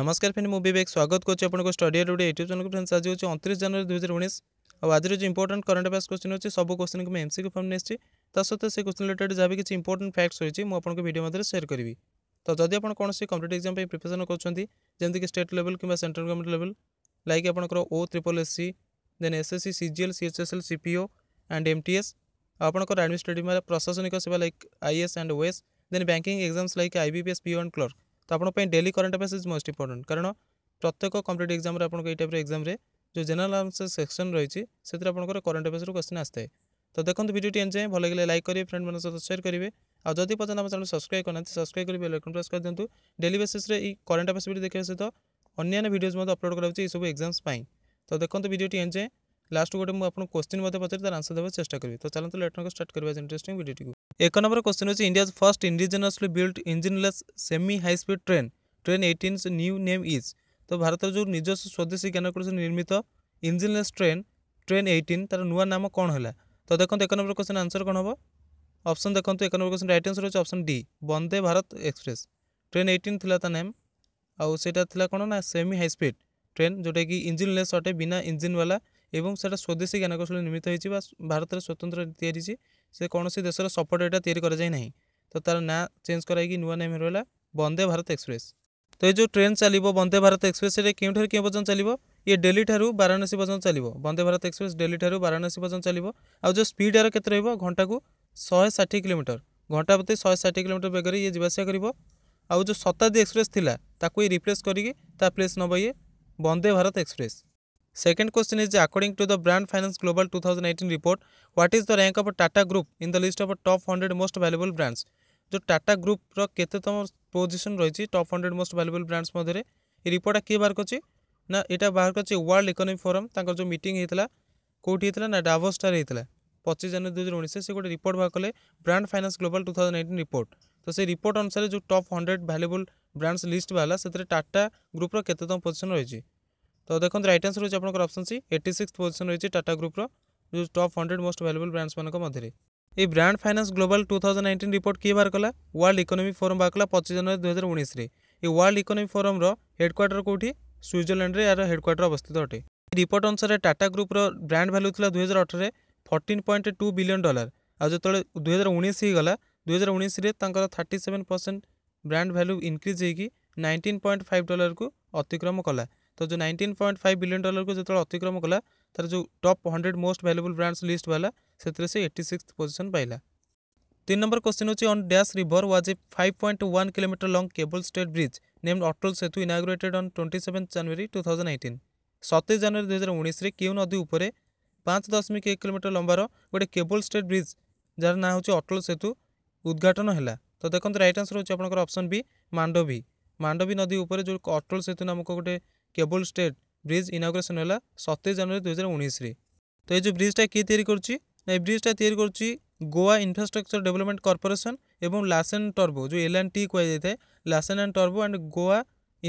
নমস্কার ফ্রেন্ড মু বিবেক স্বাগত করছি আপনার study Odia YouTube channel friend আজ হচ্ছে অনতিশ জানুয়ারি দুই হাজার উনিশ ଆଉ ଆଜିର ଯେଉଁ ଇମ୍ପୋର୍ଟାଣ୍ଟ କରେଣ୍ଟ ଆଫେୟାର୍ସ କ୍ୱେଶ୍ଚିନ୍ ଅଛି ସବୁ କ୍ୱେଶ୍ଚିନ୍କୁ ମୁଁ ଏମ୍ସିକ୍ୟୁ ଫର୍ମ ନେଇଛି ତା ସହିତ ସେ କ୍ୱେଶ୍ଚିନ୍ ରିଲେଟେଡ୍ ଯାହା ବି କିଛି ଇମ୍ପୋର୍ଟାଣ୍ଟ ଫ୍ୟାକ୍ଟସ୍ ରହିଛି ମୁଁ ଆପଣଙ୍କୁ ଭିଡ଼ିଓ ମଧ୍ୟରେ ସେୟାର କରିବି ତ ଯଦି ଆପଣ କୌଣସି କମ୍ପିଟେଟିଭ୍ ଏକ୍ଜାମ୍ ପାଇଁ ପ୍ରିପେରେସନ୍ କରୁଛନ୍ତି ଯେମିତିକି ଷ୍ଟେଟ୍ ଲେଭଲ୍ କିମ୍ବା ସେଣ୍ଟ୍ରାଲ୍ ଗଭର୍ଣ୍ଣମେଣ୍ଟ ଲେଭଲ୍ ଲାଇକ୍ ଆପଣଙ୍କର O triple S C then S S C C G L C H S L C P O and M T S ଆପଣଙ୍କର administrative ମାନେ ପ୍ରଶାସନିକ ସେବା like I S and OAS then banking exams like I B P S P O and clerk ତ ଆପଣଙ୍କ ପାଇଁ daily current affairs is most important କାରଣ ପ୍ରତ୍ୟେକ competitive ଏକ୍ଜାମ୍ରେ ଆପଣଙ୍କ ଏଇ ଟାଇପ୍ର ଏକ୍ଜାମ୍ରେ ଯେଉଁ ଜେନେରାଲ୍ ଆନ୍ସର୍ ସେକ୍ସନ୍ ରହିଛି ସେଥିରେ ଆପଣଙ୍କର କରେଣ୍ଟ ଆଫେୟାର୍ସରୁ କ୍ୱେଶ୍ଚିନ୍ ଆସିଥାଏ ତ ଦେଖନ୍ତୁ ଭିଡ଼ିଓଟି ଏନ୍ ଯାଏଁ ଭଲ ଲାଗିଲେ ଲାଇକ୍ କରିବେ ଫ୍ରେଣ୍ଡମାନଙ୍କ ସହିତ ସେୟାର କରିବେ ଆଉ ଯଦି ପର୍ଯ୍ୟନ୍ତ ଆମ ଚ୍ୟାନେଲ୍ ସବସ୍କ୍ରାଇବ୍ କରିନାହାନ୍ତି ସବସ୍କ୍ରାଇବ୍ କରିବେ ବେଲ୍ ଆଇକନ୍ ପ୍ରେସ୍ କରିଦିଅନ୍ତୁ ଡେଲି ବେସିସ୍ରେ ଏଇ କରେଣ୍ଟ ଆଫେୟାର୍ସ ଭିଡ଼ିଓ ଦେଖିବା ସହିତ ଅନ୍ୟାନ୍ୟ ଭିଡ଼ିଓଜ୍ ମଧ୍ୟ ଅପଲୋଡ଼ କରାଯାଉଛି ଏସବୁ ଏକ୍ଜାମ୍ସ ପାଇଁ ତ ଦେଖନ୍ତୁ ଭିଡ଼ିଓଟି ଏନ୍ ଯାଏଁ ଲାଷ୍ଟ ଗୋଟେ ମୁଁ ଆପଣଙ୍କୁ କ୍ୱେଶ୍ଚିନ୍ ମଧ୍ୟ ପଚାରି ତାର ଆନ୍ସର ଦେବାକୁ ଚେଷ୍ଟା କରିବି ତ ଚାଲନ୍ତୁ ଲେଟ୍ନକୁ ଷ୍ଟାର୍ଟ କରିବା ଇଣ୍ଟରେଷ୍ଟିଂ ଭିଡ଼ିଓଟିକୁ ଏକ ନମ୍ବର କ୍ୱେଶ୍ଚିନ୍ ହେଉଛି India's first indigenously build engineless semi high speed train train eighteen's new name is ତ ଭାରତର ଯେଉଁ ନିଜସ୍ୱ ସ୍ୱଦେଶୀ ଜ୍ଞାନକୌଶଳରେ ନିର୍ମିତ ଇଞ୍ଜିନିୟସ୍ ଟ୍ରେନ୍ ଟ୍ରେନ୍ ଏଇଟିନ୍ ତାର ନୂଆ ନାମ କ'ଣ ହେଲା ତ ଦେଖନ୍ତୁ ଏକ ନମ୍ବର କ୍ୱେଶ୍ଚିନ୍ ଆନ୍ସର କ'ଣ ହେବ ଅପସନ୍ ଦେଖନ୍ତୁ ଏକ ନମ୍ବର କ୍ୱେଶ୍ଚିନ୍ ରାଇଟ୍ ଆନ୍ସର ହେଉଛି option D Vande Bharat express train eighteen ଥିଲା ତା ନେମ୍ ଆଉ ସେଇଟା ଥିଲା କ'ଣ ନା ସେମି ହାଇ ସ୍ପିଡ୍ ଟ୍ରେନ୍ ଯେଉଁଟାକି ଇଞ୍ଜିନ୍ ଲେସ୍ ଅଟେ ବିନା ଇଞ୍ଜିନ୍ ବାଲା ଏବଂ ସେଇଟା ସ୍ୱଦେଶୀ ଜ୍ଞାନକୌଶଳ ନିର୍ମିତ ହୋଇଛି ବା ଭାରତରେ ସ୍ୱତନ୍ତ୍ର ତିଆରି ହୋଇଛି ସେ କୌଣସି ଦେଶର ସପୋର୍ଟ ଏଇଟା ତିଆରି କରାଯାଇ ନାହିଁ ତ ତା'ର ନାଁ ଚେଞ୍ଜ କରାଇକି ନୂଆ ନେମ୍ ରହିଲା ବନ୍ଦେ ଭାରତ ଏକ୍ସପ୍ରେସ୍ ତ ଏ ଯେଉଁ ଟ୍ରେନ୍ ଚାଲିବ ବନ୍ଦେ ଭାରତ ଏକ୍ସପ୍ରେସ୍ ସେଟା କେଉଁଠାରୁ କେଉଁ ପର୍ଯ୍ୟନ୍ତ ଚାଲିବ ଇଏ ଡେଲିଠାରୁ ବାରାଣସୀ ପର୍ଯ୍ୟନ୍ତ ଚାଲିବ ବନ୍ଦେ ଭାରତ ଏକ୍ସପ୍ରେସ୍ ଡେଲିଠାରୁ ବାରାଣସୀ ପର୍ଯ୍ୟନ୍ତ ଚାଲିବ ଆଉ ଯେଉଁ ସ୍ପିଡ୍ ଏହାର କେତେ ରହିବ ଘଣ୍ଟାକୁ ଶହେ ଷାଠିଏ କିଲୋମିଟର ଘଣ୍ଟା ପ୍ରତି ଶହେ ଷାଠିଏ କିଲୋମିଟର ବେଗରେ ଇଏ ଯିବାଆସିବା କରିବ ଆଉ ଯେଉଁ ଶତାବ୍ଦୀ ଏକ୍ସପ୍ରେସ୍ ଥିଲା ତାକୁ ଇଏ ରିପ୍ଲେସ୍ କରିକି ତା ପ୍ଲେସ୍ ନେବ ଇଏ Vande Bharat express Second question is according to the Brand Finance Global 2018 report, what is the rank of Tata Group in the list of top 100 most valuable brands? जो टाटा ग्रुप्र केततम पोजिशन रही top hundred most valuable brands मध्य रिपोर्टा किए बाहर कर ना यहाँ बाहर कर वर्ल्ड इकोनोमिक फोरम तर जो मीट होता कौटी होता ना डावोस्टार होता पचिश जानुरी दुई हजार उन्नीस से गोटे रिपोर्ट बाहर कले brand finance global two thousand nineteen report तो से रिपोर्ट अनुसार जो top hundred valuable brands list बाहर से टाटा ग्रुप्र केततम पोजिशन रही ତ ଦେଖନ୍ତୁ ରାଇଟ୍ ଆନ୍ସର୍ ହେଉଛି ଆପଣଙ୍କର option C eighty six position ରହିଛି ଟାଟା ଗ୍ରୁପ୍ର ଯେଉଁ ଟପ୍ ହଣ୍ଡ୍ରେଡ୍ ମୋଷ୍ଟ ଭାଲ୍ୟୁବଲ୍ ବ୍ରାଣ୍ଡ୍ସମାନଙ୍କ ମଧ୍ୟରେ এই brand finance global two thousand nineteen report কিয়ে বাহার কলা ওয়ার্ল্ড ইকোনমিক ফোরম বাহার কলা পঁচিশ জানুয়ারি দুই হাজার উনিশে এই ওয়ার্ল্ড ইকোনমিক ফোরমর হেডকোয়ার্টার কোটি সুইজরল্যান্ডে এর হেডকোয়ার্টার অবস্থিত অটে এই রিপোর্ট অনুসারে টাটা গ্রুপর ব্র্যান্ড ভ্যালু লা দুই হাজার অঠরে fourteen point two billion dollar আর যেত দুই হাজার উনিশ হয়েগলা দুই হাজার উনিশে তাঁর thirty seven percent brand value increase হয়েকি নাইন্টিন পয়েন্ট ফাইভ ডলারকু অতিক্রম কলা तो जो nineteen point five billion dollar को जो अतिक्रम कला तार जो top hundred most valuable brands list वाला से से एट्टी सिक्स पोजिशन पाइला तीन नंबर क्वेश्चन होची on dash river was a five point one kilometre long cable stayed bridge named Atal Setu inaugurated on twenty seven January two thousand nineteen ସତେଇଶ ଜାନୁଆରୀ ଦୁଇହଜାର ଉଣେଇଶରେ କେଉଁ ନଦୀ ଉପରେ ପାଞ୍ଚ ଦଶମିକ ଏକ କିଲୋମିଟର ଲମ୍ବାର ଗୋଟେ କେବୁଲ୍ ଷ୍ଟେଟ୍ ବ୍ରିଜ୍ ଯାହାର ନାଁ ହେଉଛି ଅଟଳ ସେତୁ ଉଦ୍ଘାଟନ ହେଲା ତ ଦେଖନ୍ତୁ ରାଇଟ୍ ଆନ୍ସର୍ ହେଉଛି ଆପଣଙ୍କର ଅପସନ୍ ବି ମାଣ୍ଡବୀ ମାଣ୍ଡବୀ ନଦୀ ଉପରେ ଯେଉଁ ଅଟଳ ସେତୁ ନାମକ ଗୋଟେ କେବୁଲ ଷ୍ଟେଟ୍ ବ୍ରିଜ୍ ଇନାଗୁରେସନ୍ ହେଲା ସତେଇଶ ଜାନୁଆରୀ ଦୁଇହଜାର ଉଣେଇଶରେ ତ ଏ ଯେଉଁ ବ୍ରିଜ୍ଟା କିଏ ତିଆରି କରୁଛି ନା ଏ ବ୍ରିଜ୍ଟା ତିଆରି କରୁଛି ଗୋଆ ଇନଫ୍ରାଷ୍ଟ୍ରକ୍ଚର ଡେଭଲପମେଣ୍ଟ କର୍ପୋରେସନ୍ ଏବଂ ଲାସେନ୍ ଟର୍ବୋ ଯେଉଁ ଏଲ୍ ଆଣ୍ଡ ଟି କୁହାଯାଇଥାଏ ଲାସେନ୍ ଆଣ୍ଡ ଟର୍ବୋ and Goa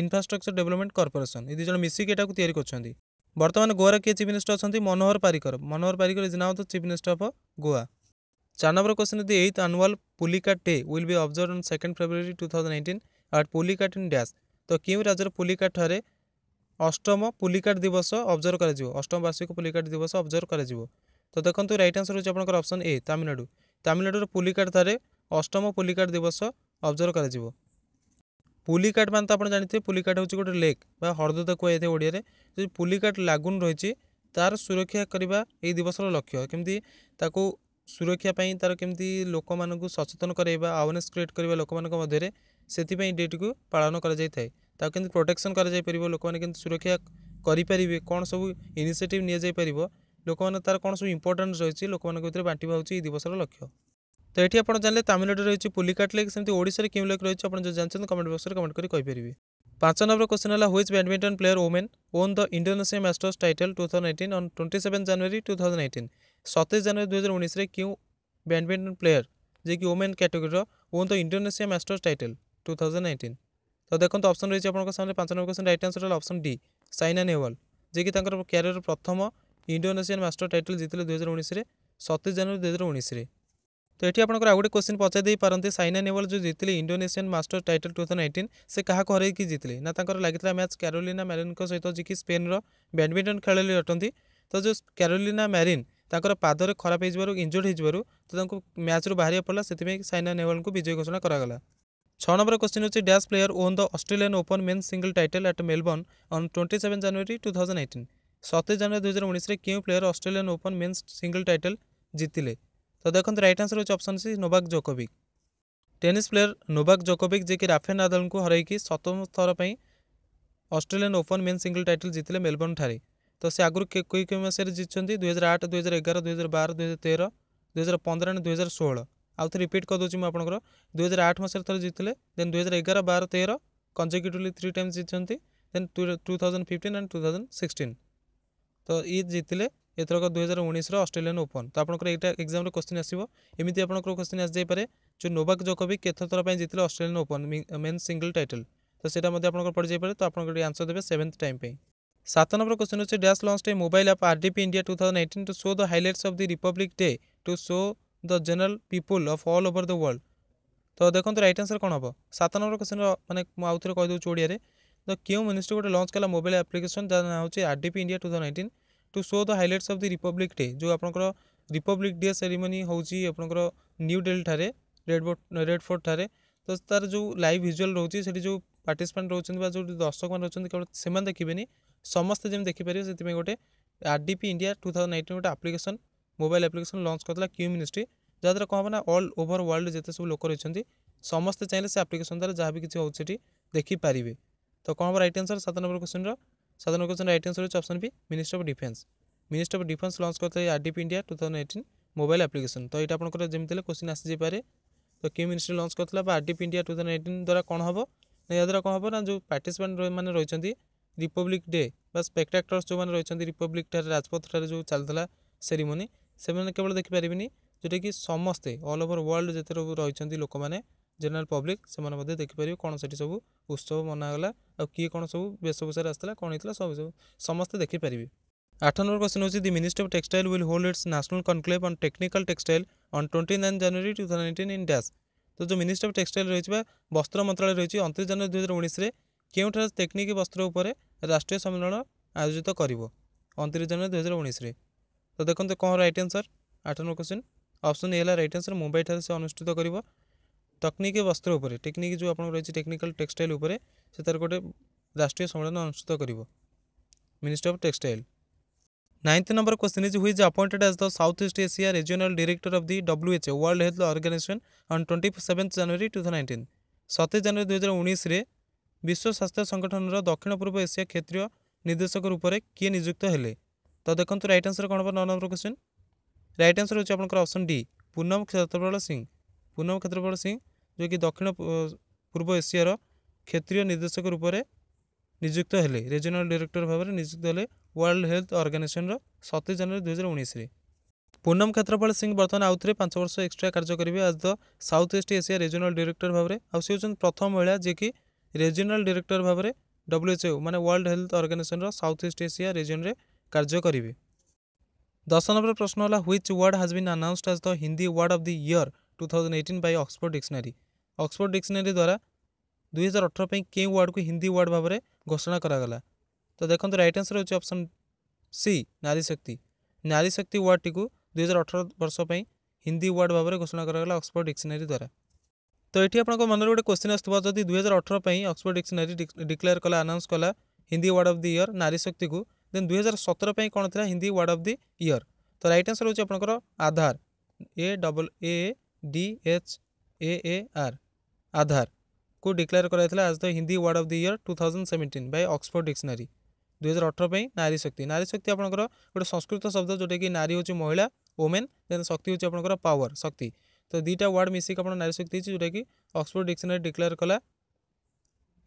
infrastructure development corporation ଏ ଦୁଇ ଜଣ ମିଶିକି ଏଟାକୁ ତିଆରି କରୁଛନ୍ତି ବର୍ତ୍ତମାନ ଗୋଆର କିଏ ଚିଫ୍ ମିନିଷ୍ଟର ଅଛନ୍ତି Manohar Parrikar Manohar Parrikar is now the chief minister of Goa ଚାର୍ number question the eighth annual Pulicat day will be observed on second February two thousand nineteen at Pulicat in dash ତ କେଉଁ ରାଜ୍ୟର ପୁଲିକାଟ୍ ଠାରେ ଅଷ୍ଟମ ପୁଲିକାଟ ଦିବସ ଅବଜର୍ଭ କରାଯିବ ଅଷ୍ଟମ ବାର୍ଷିକ ପୁଲିକାଟ ଦିବସ ଅବଜର୍ଭ କରାଯିବ ତ ଦେଖନ୍ତୁ ରାଇଟ୍ ଆନ୍ସର ହେଉଛି ଆପଣଙ୍କର ଅପସନ୍ ଏ ତାମିଲନାଡ଼ୁ ତାମିଲନାଡ଼ୁର ପୁଲିକାଟଠାରେ ଅଷ୍ଟମ ପୁଲିକାଟ ଦିବସ ଅବଜର୍ଭ କରାଯିବ ପୁଲିକାଟ ମାନେ ତ ଆପଣ ଜାଣିଥିବେ ପୁଲିକାଟ ହେଉଛି ଗୋଟେ ଲେକ୍ ବା ହ୍ରଦ ତାକୁ କୁହାଯାଇଥାଏ ଓଡ଼ିଆରେ ଯେଉଁ ପୁଲିକାଟ ଲାଗୁନ୍ ରହିଛି ତା'ର ସୁରକ୍ଷା କରିବା ଏହି ଦିବସର ଲକ୍ଷ୍ୟ କେମିତି ତାକୁ ସୁରକ୍ଷା ପାଇଁ ତା'ର କେମିତି ଲୋକମାନଙ୍କୁ ସଚେତନ କରାଇବା ଆୱାରନେସ୍ କ୍ରିଏଟ୍ କରିବା ଲୋକମାନଙ୍କ ମଧ୍ୟରେ ସେଥିପାଇଁ ଡେଟ୍କୁ ପାଳନ କରାଯାଇଥାଏ ତାକୁ କେମିତି ପ୍ରୋଟେକ୍ସନ୍ କରାଯାଇପାରିବ ଲୋକମାନେ କେମିତି ସୁରକ୍ଷା କରିପାରିବେ କ'ଣ ସବୁ ଇନିସିଏଟିଭ୍ ନିଆଯାଇପାରିବ ଲୋକମାନେ ତା'ର କ'ଣ ସବୁ ଇମ୍ପୋର୍ଟାନ୍ସ ରହିଛି ଲୋକମାନଙ୍କ ଭିତରେ ବାଣ୍ଟିବା ହେଉଛି ଏହି ଦିବସର ଲକ୍ଷ୍ୟ ତ ଏଠି ଆପଣ ଜାଣିଲେ ତାମିଲନାଡ଼ୁ ରହିଛି ପୁଲିକାଟ୍ ଲେକ୍ ସେମିତି ଓଡ଼ିଶାରେ କେଉଁ ଲେକ୍ ରହିଛି ଆପଣ ଯେଉଁ ଜାଣିଛନ୍ତି କମେଣ୍ଟ ବକ୍ସରେ କମେଣ୍ଟ କରି କହିପାରିବେ ପାଞ୍ଚ ନମ୍ବର କ୍ୱେଶ୍ଚନ୍ ହେଲା who's badminton player women won the Indonesia Masters title two thousand eighteen on twenty seven January two thousand eighteen ସତେଇଶ ଜାନୁଆରୀ ଦୁଇ ହଜାର ଉଣେଇଶରେ କେଉଁ ବ୍ୟାଡମିଣ୍ଟନ୍ ପ୍ଲେୟର ଯିଏକି ଓମେନ୍ କ୍ୟାଟେଗୋରୀର won the Indonesia Masters title two thousand nineteen তো দেখুন অপশন রয়েছে আপনার সামনে পাঁচ নম্বর কোশ্চেন রাইট আনসর হল অপশন ডি সাইনা নেহওয়াল যিকি তাঁর ক্যারিয়ার প্রথম ইন্ডোনেসিয়ান মাস্টার টাইটল জিতিলে দুই হাজার উনিশে সতেশ জানুয়ারি দুই হাজার উনিশে তো এটি আপনার আউ গোটে কোশ্চিন পচারি পারে সাইনা নেহওয়াল যে জিতিলে Indonesian master title two thousand nineteen সে কাহক হরাইকি জিতিলে না তাঁর লাগিলা ম্যাচ ক্যারোলিনা ম্যারিনক সহ যিকি স্পেন্র ব্যাডমিন্টন খেলাড়ি অটান্তি তো যে ক্যারোলিনা ম্যারিন ତାଙ୍କର ପାଦରେ ଖରାପ ହୋଇଯିବାରୁ ଇଞ୍ଜୋର୍ଡ଼ ହୋଇଯିବାରୁ ତ ତାଙ୍କୁ ମ୍ୟାଚ୍ରୁ ବାହାରିବାକୁ ପଡ଼ିଲା ସେଥିପାଇଁ ସାଇନା ନେହୱାଲଙ୍କୁ ବିଜୟ ଘୋଷଣା କରାଗଲା ছ নম্বর কোশ্চিন হচ্ছে dash player won the Australian Open men single title at Melbourne on twenty seven January two thousand eighteen সতেশ জানুয়ারি দুই হাজার উনিশে কেউ player Australian Open men single title জিতিলে তো দেখুন রাইট আনসর হচ্ছে option C Novak Djokovic tennis player Novak Djokovic যিকি রাফেল নাদালଙ୍କୁ ହରାଇକି ସପ୍ତମ ଥର ପାଇଁ Australian Open men single title ଜିତିଲେ ମେଲବର୍ଣ୍ଣଠାରେ ତ ସେ ଆଗରୁ କେଇ କେଉଁ ମାସରେ ଜିତିଛନ୍ତି ଦୁଇହଜାର ଆଠ ଦୁଇହଜାର ଏଗାର ଦୁଇହଜାର ବାର ଦୁଇହଜାର ତେର ଦୁଇହଜାର ପନ୍ଦର ଆଣ୍ଡ ଦୁଇହଜାର ଷୋହଳ आउथ रिपीट करदे मुझे दुई हजार आठ मसीह थे जीतले देन दुई हजार एगार बार तेरह कंजरक्यूटिवली थ्री टाइम्स जीती then two thousand fifteen and two thousand sixteen तो ये जीतले ଏଥରକ ଦୁଇହଜାର ଉଣେଇଶର ଅଷ୍ଟ୍ରେଲିଆନ୍ ଓପନ୍ ତ ଆପଣଙ୍କର ଏଇଟା ଏକ୍ଜାମ୍ରେ କୋଶ୍ଚିନ୍ ଆସିବ ଏମିତି ଆପଣଙ୍କର କୋଶ୍ଚିନ୍ ଆସିଯାଇପାରେ ଯେଉଁ ନୋବାକ ଜୋକୋବି କେତେ ଥର ପାଇଁ ଜିତିଲେ Australian Open men single title ତ ସେଇଟା ମଧ୍ୟ ଆପଣଙ୍କର ପଡ଼ିଯାଇପାରେ ତ ଆପଣଙ୍କର ଏଠି ଆନ୍ସର୍ ଦେବେ ସେଭେନ୍ଥ ଟାଇମ୍ ପାଇଁ ସାତ ନମ୍ବର କୋଶ୍ଚିନ୍ ହେଉଛି dash launched mobile app RDP India two thousand eighteen to show the highlights of the Republic Day to show the general people of all over the world ତ ଦେଖନ୍ତୁ right answer କ'ଣ ହେବ ସାତ ନମ୍ବର କ୍ୱେଶ୍ଚିନ୍ର ମାନେ ମୁଁ ଆଉ ଥରେ କହିଦେଉଛି ଓଡ଼ିଆରେ ଦ କେଉଁ ମିନିଷ୍ଟ୍ରି ଗୋଟେ ଲଞ୍ଚ କଲା ମୋବାଇଲ ଆପ୍ଲିକେସନ୍ ଯାହାର ନାଁ ହେଉଛି R D P India two thousand nineteen to show the highlights of the Republic Day ଯେଉଁ ଆପଣଙ୍କର ରିପବ୍ଲିକ୍ ଡେ ସେରିମୋନି ହେଉଛି ଆପଣଙ୍କର ନ୍ୟୁ ଡେଲ୍ଲୀଠାରେ ରେଡ୍ ରେଡ୍ ଫୋର୍ଟଠାରେ ତ ତା'ର ଯେଉଁ ଲାଇଭ୍ ଭିଜୁଆଲ୍ ରହୁଛି ସେଠି ଯେଉଁ ପାର୍ଟିସିପାଣ୍ଟ ରହୁଛନ୍ତି ବା ଯେଉଁ ଦର୍ଶକମାନେ ରହୁଛନ୍ତି କେବଳ ସେମାନେ ଦେଖିବେନି ସମସ୍ତେ ଯେମିତି ଦେଖିପାରିବେ ସେଥିପାଇଁ ଗୋଟେ R D P India two thousand nineteen ଗୋଟେ ଆପ୍ଲିକେସନ୍ ମୋବାଇଲ ଆପ୍ଲିକେସନ୍ ଲଞ୍ଚ କରିଥିଲା କ୍ୟୁ ମିନିଷ୍ଟ୍ରି ଯାହାଦ୍ୱାରା କ'ଣ ହେବ ନା ଅଲ୍ ଓଭର ୱାର୍ଲଡ଼ ଯେତେ ସବୁ ଲୋକ ରହିଛନ୍ତି ସମସ୍ତେ ଚାହିଁଲେ ସେ ଆପ୍ଲିକେସନ୍ ଦ୍ୱାରା ଯାହା ବି କିଛି ହେଉଛି ସେଠି ଦେଖିପାରିବେ ତ କ'ଣ ହେବ ରାଇଟ୍ ଆନ୍ସର୍ ସାତ ନମ୍ବର କ୍ୱେଶ୍ଚିନ୍ର ସାତ ନମ୍ବର କ୍ୱେଶ୍ଚିନ୍ ରାଇଟ୍ ଆନ୍ସର୍ ହେଉଛି option B ministry of defence ministry of defence launch କରିଥିଲେ RDP India two thousand eighteen mobile application ତ ଏଇଟା ଆପଣଙ୍କର ଯେମିତି ହେଲେ କ୍ୱେଶ୍ଚିନ୍ ଆସିଯାଇପାରେ ତ କ୍ୟୁ ମିନିଷ୍ଟ୍ରି ଲଞ୍ଚ କରିଥିଲା ବା RDP India two thousand eighteen ଦ୍ୱାରା କ'ଣ ହେବ ନା ଏହାଦ୍ୱାରା କ'ଣ ହେବ ନା ଯେଉଁ ପାର୍ଟିସିପାଣ୍ଟ ମାନେ ରହିଛନ୍ତି ରିପବ୍ଲିକ୍ ଡେ ବା ସ୍ପେକ୍ଟାକ୍ଟର୍ସ ଯେଉଁମାନେ ରହିଛନ୍ତି ରିପବ୍ଲିକ୍ ଠାରେ ରାଜପଥଠାରେ ଯେଉଁ ଚାଲିଥିଲା ସେରିମୋନି ସେମାନେ କେବଳ ଦେଖିପାରିବେନି ଯେଉଁଟାକି ସମସ୍ତେ ଅଲ୍ ଓଭର୍ ୱାର୍ଲଡ଼ ଯେତେ ରହିଛନ୍ତି ଲୋକମାନେ ଜେନେରାଲ୍ ପବ୍ଲିକ୍ ସେମାନେ ମଧ୍ୟ ଦେଖିପାରିବେ କ'ଣ ସେଠି ସବୁ ଉତ୍ସବ ମନାଗଲା ଆଉ କିଏ କ'ଣ ସବୁ ବେଶଭୂଷାରେ ଆସିଥିଲା କ'ଣ ହେଇଥିଲା ସବୁ ସବୁ ସମସ୍ତେ ଦେଖିପାରିବେ ଆଠ ନମ୍ବର କ୍ୱେଶ୍ଚନ୍ ହେଉଛି the ministry of textile will hold its national conclave on technical textile on twenty nine January two thousand nineteen in dash ତ ଯେଉଁ ମିନିଷ୍ଟ୍ରି ଅଫ୍ ଟେକ୍ସଟାଇଲ୍ ରହିଛି ବା ବସ୍ତ୍ର ମନ୍ତ୍ରାଳୟ ରହିଛି ଅଣତିରିଶ ଜାନୁଆରୀ ଦୁଇ ହଜାର ଉଣେଇଶରେ କେଉଁଠାରେ ଟେକ୍ନିକ୍ ବସ୍ତ୍ର ଉପରେ ରାଷ୍ଟ୍ରୀୟ ସମ୍ମିଳନ ଆୟୋଜିତ କରିବ ଅଣତିରିଶ ଜାନୁଆରୀ ଦୁଇ ହଜାର ଉଣେଇଶରେ ତ ଦେଖନ୍ତୁ କ'ଣ ରାଇଟ୍ ଆନ୍ସର୍ ଆଠ ନମ୍ବର କ୍ୱେଶ୍ଚିନ୍ ଅପସନ୍ ଏ ହେଲା ରାଇଟ୍ ଆନ୍ସର୍ ମୁମ୍ବାଇଠାରେ ସେ ଅନୁଷ୍ଠିତ କରିବ ତକ୍ନିକି ବସ୍ତ୍ର ଉପରେ ଟେକ୍ନିକ୍ ଯେଉଁ ଆପଣଙ୍କର ରହିଛି ଟେକ୍ନିକାଲ୍ ଟେକ୍ସଟାଇଲ୍ ଉପରେ ସେ ତା'ର ଗୋଟେ ରାଷ୍ଟ୍ରୀୟ ସମ୍ମିଳନ ଅନୁଷ୍ଠିତ କରିବ ministry of textile ninth number question is who's appointed as the South East Asia regional director of the WHO world health organization on twenty seventh January two thousand nineteen ସତେଇଶ ଜାନୁଆରୀ ଦୁଇହଜାର ଉଣେଇଶରେ ବିଶ୍ୱ ସ୍ୱାସ୍ଥ୍ୟ ସଂଗଠନର ଦକ୍ଷିଣ ପୂର୍ବ ଏସିଆ କ୍ଷେତ୍ରୀୟ ନିର୍ଦ୍ଦେଶକ ରୂପରେ କିଏ ନିଯୁକ୍ତ ହେଲେ ତ ଦେଖନ୍ତୁ ରାଇଟ୍ ଆନ୍ସର୍ କ'ଣ ହେବ ନଅ ନମ୍ବର କ୍ୱେଶ୍ଚିନ୍ ରାଇଟ୍ ଆନ୍ସର୍ ହେଉଛି ଆପଣଙ୍କର ଅପସନ୍ ଡି ପୁନମ କ୍ଷେତ୍ରପାଳ ସିଂ ପୁନମ କ୍ଷେତ୍ରପାଳ ସିଂ ଯିଏକି ଦକ୍ଷିଣ ପୂର୍ବ ଏସିଆର କ୍ଷେତ୍ରୀୟ ନିର୍ଦ୍ଦେଶକ ରୂପରେ ନିଯୁକ୍ତ ହେଲେ ରିଜିନାଲ୍ ଡିରେକ୍ଟର ଭାବରେ ନିଯୁକ୍ତ ହେଲେ ୱାର୍ଲଡ ହେଲ୍ଥ ଅର୍ଗାନାଇଜେସନର ସତେଇଶ ଜାନୁଆରୀ ଦୁଇହଜାର ଉଣେଇଶରେ ପୁନମ କ୍ଷେତ୍ରପାଳ ସିଂ ବର୍ତ୍ତମାନ ଆଉଥରେ ପାଞ୍ଚ ବର୍ଷ ଏକ୍ସଟ୍ରା କାର୍ଯ୍ୟ କରିବେ as the South East Asia regional director ଭାବରେ ଆଉ ସେ ହେଉଛନ୍ତି ପ୍ରଥମ ମହିଳା ଯିଏକି ରିଜିନାଲ୍ ଡିରେକ୍ଟର ଭାବରେ ଡବ୍ଲ୍ୟୁଏଚ୍ଓ ମାନେ ୱାର୍ଲଡ ହେଲ୍ଥ ଅର୍ଗାନାଇଜେସନର ସାଉଥ୍ ଇଷ୍ଟ ଏସିଆ ରିଜିଅନ୍ରେ कार्य करेंगे दस नंबर प्रश्न होगा which word has been announced as the Hindi word of the year two thousand eighteen by Oxford dictionary Oxford dictionary द्वारा दुई हजार अठर पर के वार्ड को हिंदी वार्ड भाव में घोषणा कराला तो देखो रईट आंसर होप्शन सी नारी शक्ति नारी शक्ति वार्ड टी दुई हजार अठर वर्ष हिंदी वार्ड भाव में घोषणा कराला अक्सफोर्ड डिक्सनारी द्वारा तो ये आपको मन में गोटे क्वेश्चन आस दुई हजार अठर पर अक्सफोर्ड डिक्सनारी डिक्लेयर कला आनाउन्स कला Hindi word of the year नारी शक्ति को दे दुई हजार सतर पर Hindi word of the year तो रईट आंसर हो Aadhaar A double A D H A A R Aadhaar को डिक्लेयर कर Hindi word of the year two thousand seventeen by Oxford dictionary दुईार हजार अठर नारी शक्ति नारी शक्ति आपर गोटे संस्कृत शब्द जोटा कि नारी हूँ महिला ओमेन देन शक्ति हूँ आपर पावर शक्ति तो दुटा वार्ड मिसिक आप नारी शक्ति जोटा कि अक्सफोर्ड डिक्सनारी डिक्लेयर कला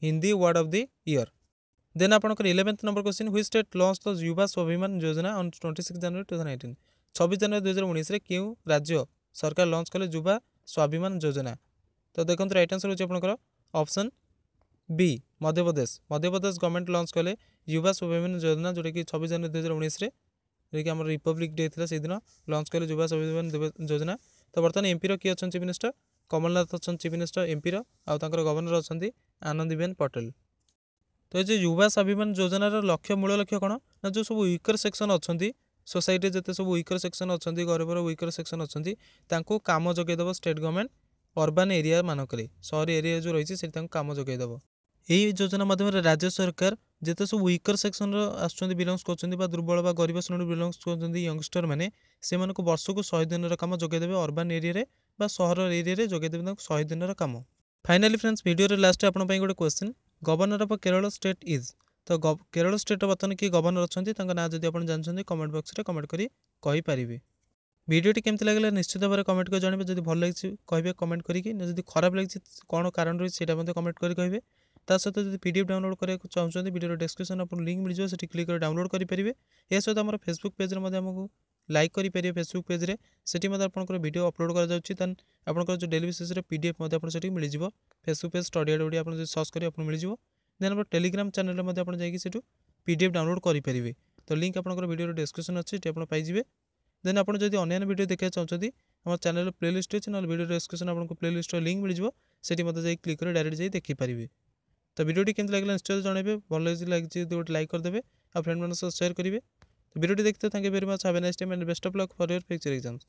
Hindi word of the year then আপনার eleventh number question which state launch the Yuva Swabhiman Yojana on twenty six January two thousand eighteen ছবিশ জানুয়ারি দুই হাজার উনিশে কেউ রাজ্য সরকার লঞ্চ কলে যুবা স্বাভিমান যোজনা তো দেখুন রাইট আনসর হচ্ছে আপনার option B Madhya Pradesh Madhya Pradesh government launch কলে যুবা স্বাভিমান যোজনা যেটা কি ছবিশ জানুয়ারি দুই হাজার উনিশে যেটাকি আমার রিপব্লিক ডে লা সেইদিন লঞ্চ কলে যুবা স্বাভিমান যোজনা তো বর্তমানে এমপির কি অনেক চিফ মিনিষ্টর কমলনাথ অনেক চিফ মিনিষ্টর এমপির আর তাঁর গভর্নর অনেক আনন্দীবেন পটেল ତ ଏ ଯେଉଁ ଯୁବା ସ୍ୱାଭିମାନ ଯୋଜନାର ଲକ୍ଷ୍ୟ ମୂଳ ଲକ୍ଷ୍ୟ କ'ଣ ନା ଯେଉଁ ସବୁ ୱିକର୍ ସେକ୍ସନ୍ ଅଛନ୍ତି ସୋସାଇଟିରେ ଯେତେ ସବୁ ୱିକର୍ ସେକ୍ସନ୍ ଅଛନ୍ତି ଗରିବର ୱିକର୍ ସେକ୍ସନ୍ ଅଛନ୍ତି ତାଙ୍କୁ କାମ ଯୋଗାଇଦେବ ଷ୍ଟେଟ୍ ଗଭର୍ଣ୍ଣମେଣ୍ଟ ଅର୍ବାନ୍ ଏରିଆ ମାନଙ୍କରେ ସହରୀ ଏରିଆ ଯେଉଁ ରହିଛି ସେଠି ତାଙ୍କୁ କାମ ଯୋଗାଇଦେବ ଏହି ଯୋଜନା ମାଧ୍ୟମରେ ରାଜ୍ୟ ସରକାର ଯେତେ ସବୁ ୱିକର୍ ସେକ୍ସନ୍ର ଆସୁଛନ୍ତି ବିଲଙ୍ଗସ୍ କରୁଛନ୍ତି ବା ଦୁର୍ବଳ ବା ଗରିବ ଶ୍ରେଣୀରୁ ବିଲଙ୍ଗସ୍ କରୁଛନ୍ତି ୟଙ୍ଗଷ୍ଟର୍ମାନେ ସେମାନଙ୍କୁ ବର୍ଷକୁ ଶହେ ଦିନର କାମ ଯୋଗାଇଦେବେ ଅର୍ବାନ୍ ଏରିଆରେ ବା ସହର ଏରିଆରେ ଯୋଗାଇଦେବେ ତାଙ୍କୁ ଶହେ ଦିନର କାମ ଫାଇନାଲି ଫ୍ରେଣ୍ଡସ୍ ଭିଡ଼ିଓରେ ଲାଷ୍ଟରେ ଆପଣଙ୍କ ପାଇଁ ଗୋଟେ question governor of Kerala state is ତ କେରଳ ଷ୍ଟେଟ୍ର ବର୍ତ୍ତମାନ କିଏ ଗଭର୍ଣ୍ଣର ଅଛନ୍ତି ତାଙ୍କ ନାଁ ଯଦି ଆପଣ ଜାଣିଛନ୍ତି କମେଣ୍ଟ ବକ୍ସରେ କମେଣ୍ଟ କରି କହିପାରିବେ ଭିଡ଼ିଓଟି କେମିତି ଲାଗିଲା ନିଶ୍ଚିତ ଭାବରେ କମେଣ୍ଟ କରି ଜଣାଇବେ ଯଦି ଭଲ ଲାଗିଛି କହିବେ କମେଣ୍ଟ କରିକି ଯଦି ଖରାପ ଲାଗିଛି କ'ଣ କାରଣରୁ ସେଇଟା ମଧ୍ୟ କମେଣ୍ଟ କରି କହିବେ ତା ସହିତ ଯଦି ପି ଡି ଏଫ୍ ଡାଉନଲୋଡ଼୍ କରିବାକୁ ଚାହୁଁଛନ୍ତି ଭିଡ଼ିଓର ଡେସ୍କ୍ରିପସନ୍ ଆପଣ ଲିଙ୍କ୍ ମିଳିଯିବ ସେଠି କ୍ଲିକ୍ କରି ଡାଉନଲୋଡ଼୍ କରିପାରିବେ ଏହା ସହିତ ଆମର ଫେସବୁକ୍ ପେଜ୍ରେ ମଧ୍ୟ ଆମକୁ ଲାଇକ୍ କରିପାରିବେ ଫେସବୁକ୍ ପେଜ୍ରେ ସେଠି ମଧ୍ୟ ଆପଣଙ୍କର ଭିଡ଼ିଓ ଅପଲୋଡ଼ କରାଯାଉଛି ଦେନ୍ ଆପଣଙ୍କର ଯେଉଁ ଡେଲି ବେସିସ୍ରେ ପି ଡି ଏଫ୍ ମଧ୍ୟ ଆପଣ ସେଠି ମିଳିଯିବ ଫେସବୁକ୍ ପେଜ୍ ଷ୍ଟଡ଼ି ଆଡ଼ ଓଡ଼ିଆ ଆପଣ ଯଦି ସର୍ଚ୍ଚ କରି ଆପଣଙ୍କୁ ମିଳିଯିବ ଦେନ୍ ଆମର ଟେଲିଗ୍ରାମ୍ ଚ୍ୟାନେଲ୍ରେ ମଧ୍ୟ ଆପଣ ଯାଇକି ସେଠୁ ପି ଡି ଏଫ୍ ଡାଉନଲୋଡ଼୍ କରିପାରିବେ ତ ଲିଙ୍କ୍ ଆପଣଙ୍କର ଭିଡ଼ିଓର ଡେସ୍କ୍ରିପସନ୍ ଅଛି ସେଠି ଆପଣ ପାଇଯିବେ ଦେନ୍ ଆପଣ ଯଦି ଅନ୍ୟାନ୍ୟ ଭିଡ଼ିଓ ଦେଖିବାକୁ ଚାହୁଁଛନ୍ତି আমার চ্যানেলের প্লেলিস্ট আছে নাহলে ভিডিও ডেসক্রিপশন আপনার প্লেলিস্টর ଲିଙ୍କ୍ ମିଳିଯିବ সেটি মধ্যে যাই କ୍ଲିକ୍ କରି ଡାଇରେକ୍ଟ ଯାଇ ଦେଖିପାରିବେ ତ ଭିଡ଼ିଓଟି କେମିତି ଲାଗିଲା ନିଶ୍ଚୟ ଜଣାଇବେ ଭଲ ଲାଗିଛି ଯଦି ଗୋଟେ ଲାଇକ୍ କରିଦେବେ ଆଉ ଫ୍ରେଣ୍ଡମାନଙ୍କ ସହ ସେୟାର କରିବେ ଭିଡ଼ିଓଟି দেখতে thank you very much have a nice time and best of luck for your future exams